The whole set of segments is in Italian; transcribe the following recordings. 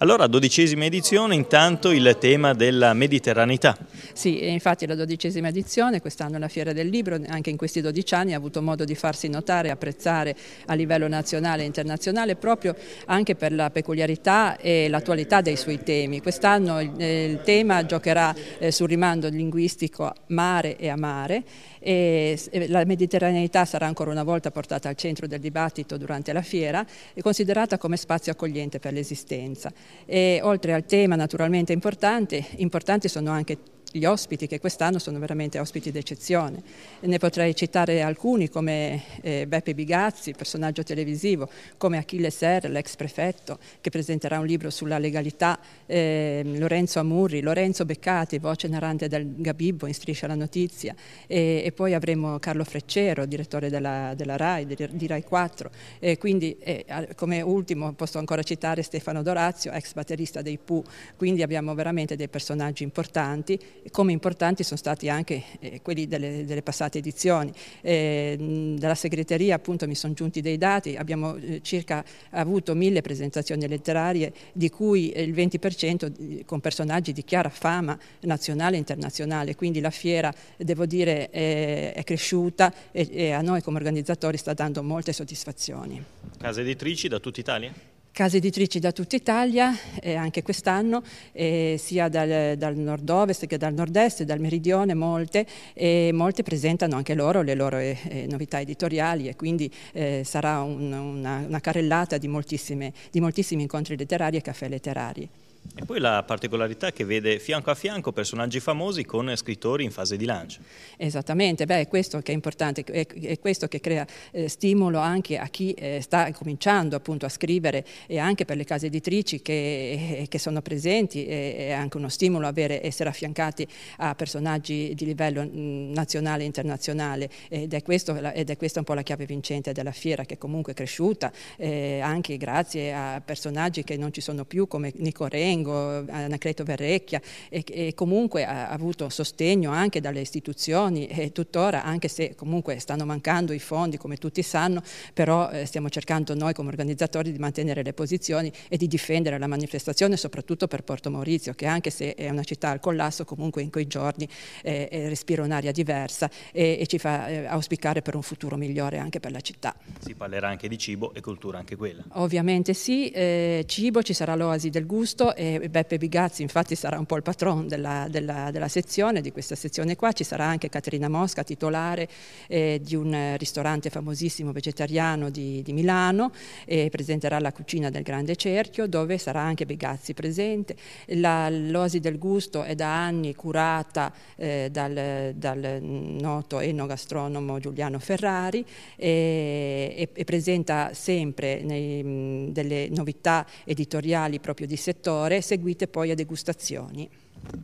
Allora, dodicesima edizione, intanto il tema della mediterranità. Sì, infatti la dodicesima edizione, quest'anno la Fiera del Libro, anche in questi dodici anni ha avuto modo di farsi notare e apprezzare a livello nazionale e internazionale proprio anche per la peculiarità e l'attualità dei suoi temi. Quest'anno il, eh, tema giocherà eh, sul rimando linguistico mare e amare e la mediterraneità sarà ancora una volta portata al centro del dibattito durante la fiera e considerata come spazio accogliente per l'esistenza. E, oltre al tema naturalmente importante, importanti sono anche gli ospiti che quest'anno sono veramente ospiti d'eccezione. Ne potrei citare alcuni come eh, Beppe Bigazzi, personaggio televisivo, come Achille Serra, l'ex prefetto, che presenterà un libro sulla legalità, eh, Lorenzo Amurri, Lorenzo Beccati, voce narrante del Gabibbo in Striscia la Notizia, e, e poi avremo Carlo Freccero, direttore della, della RAI, di, di, RAI 4. E quindi eh, come ultimo posso ancora citare Stefano Dorazio, ex batterista dei PU, quindi abbiamo veramente dei personaggi importanti come importanti sono stati anche eh, quelli delle, delle, passate edizioni. Eh, dalla segreteria appunto mi sono giunti dei dati, abbiamo eh, circa avuto mille presentazioni letterarie di cui eh, il 20% con personaggi di chiara fama nazionale e internazionale, quindi la fiera devo dire è cresciuta e, e a noi come organizzatori sta dando molte soddisfazioni. Case editrici da tutta Italia? case editrici da tutta Italia, eh, anche quest'anno, eh, sia dal, dal nord-ovest che dal nord-est, dal meridione, molte, e molte presentano anche loro le loro eh, eh novità editoriali e quindi eh, sarà un, una, una, carrellata di, di moltissimi incontri letterari e caffè letterari. E poi la particolarità che vede fianco a fianco personaggi famosi con scrittori in fase di lancio. Esattamente, beh, è questo che è importante, è, questo che crea eh, stimolo anche a chi eh, sta cominciando appunto a scrivere e anche per le case editrici che, eh, che sono presenti, eh, è, anche uno stimolo avere, essere affiancati a personaggi di livello mm, nazionale e internazionale ed è, questo, ed è questa un po' la chiave vincente della fiera che comunque è cresciuta eh, anche grazie a personaggi che non ci sono più come Nico Ren Marengo, eh, Anacleto Verrecchia e, e comunque ha avuto sostegno anche dalle istituzioni e tuttora, anche se comunque stanno mancando i fondi come tutti sanno, però eh, stiamo cercando noi come organizzatori di mantenere le posizioni e di difendere la manifestazione soprattutto per Porto Maurizio che anche se è una città al collasso comunque in quei giorni eh, eh respira un'aria diversa e, e ci fa eh, auspicare per un futuro migliore anche per la città. Si parlerà anche di cibo e cultura anche quella. Ovviamente sì, eh, cibo ci sarà l'oasi del gusto e Beppe Bigazzi infatti sarà un po' il patron della, della, della sezione, di questa sezione qua, ci sarà anche Caterina Mosca, titolare eh, di un ristorante famosissimo vegetariano di, di Milano, e presenterà la cucina del Grande Cerchio dove sarà anche Bigazzi presente. La, l'Osi del Gusto è da anni curata eh, dal, dal, noto enogastronomo Giuliano Ferrari e, e presenta sempre nei, delle novità editoriali proprio di settore ore seguite poi a degustazioni.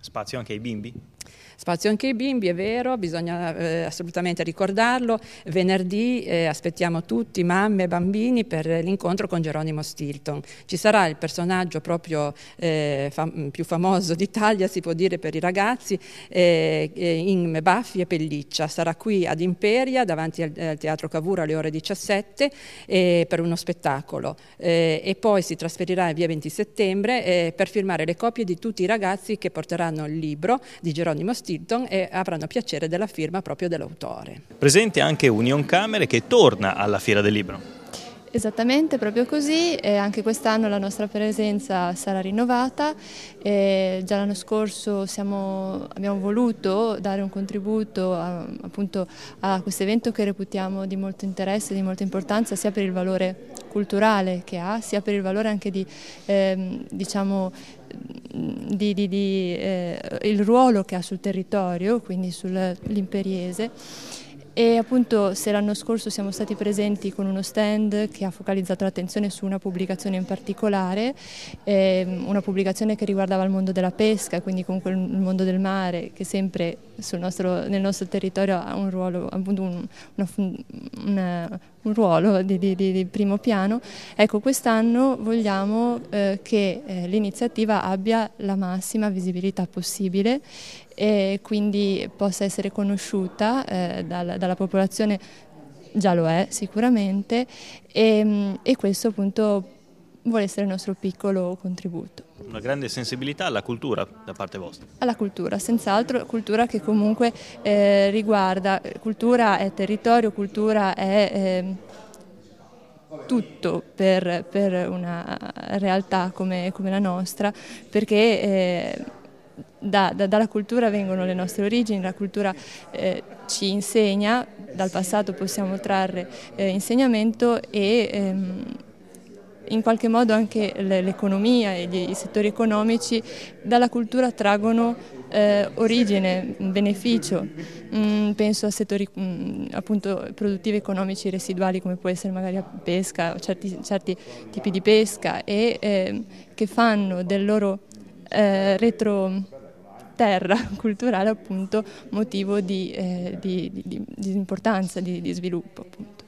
Spazio anche ai bimbi? Spazio anche ai bimbi, è vero, bisogna eh, assolutamente ricordarlo. Venerdì eh, aspettiamo tutti, mamme e bambini, per l'incontro con Geronimo Stilton. Ci sarà il personaggio proprio eh, fam più famoso d'Italia, si può dire, per i ragazzi, eh, eh, in Baffi e Pelliccia. Sarà qui ad Imperia, davanti al, al Teatro Cavour alle ore 17, eh, per uno spettacolo. e poi si trasferirà via 20 settembre per firmare le copie di tutti i ragazzi che porteranno il libro di Geronimo Stilton Stilton e avranno piacere della firma proprio dell'autore. Presente anche Union Camere che torna alla Fiera del Libro. Esattamente, proprio così, eh, anche quest'anno la nostra presenza sarà rinnovata, eh, già l'anno scorso siamo, abbiamo voluto dare un contributo a, appunto, a questo evento che reputiamo di molto interesse, di molta importanza sia per il valore culturale che ha, sia per il valore anche di, eh, diciamo, di, di, di, eh, il ruolo che ha sul territorio, quindi sull'imperiese e appunto se l'anno scorso siamo stati presenti con uno stand che ha focalizzato l'attenzione su una pubblicazione in particolare, ehm, una pubblicazione che riguardava il mondo della pesca, quindi comunque il mondo del mare che sempre nostro, nel nostro territorio ha un ruolo, appunto un, una, una, un ruolo di, di, di, primo piano, ecco quest'anno vogliamo eh, che eh, l'iniziativa abbia la massima visibilità possibile e quindi possa essere conosciuta eh, dalla, dalla popolazione, già lo è sicuramente, e, e questo appunto vuole essere il nostro piccolo contributo. Una grande sensibilità alla cultura da parte vostra? Alla cultura, senz'altro, cultura che comunque eh, riguarda, cultura è territorio, cultura è eh, tutto per, per, una realtà come, come la nostra, perché... Eh, da, da, dalla cultura vengono le nostre origini, la cultura eh, ci insegna, dal passato possiamo trarre eh, insegnamento e ehm, in qualche modo anche l'economia e gli, i settori economici dalla cultura traggono eh, origine, beneficio. Mm, penso a settori mm, appunto, produttivi economici residuali come può essere magari la pesca, certi, certi tipi di pesca e eh, che fanno del loro eh, retro terra culturale appunto motivo di, eh, di, di, di importanza, di, sviluppo appunto.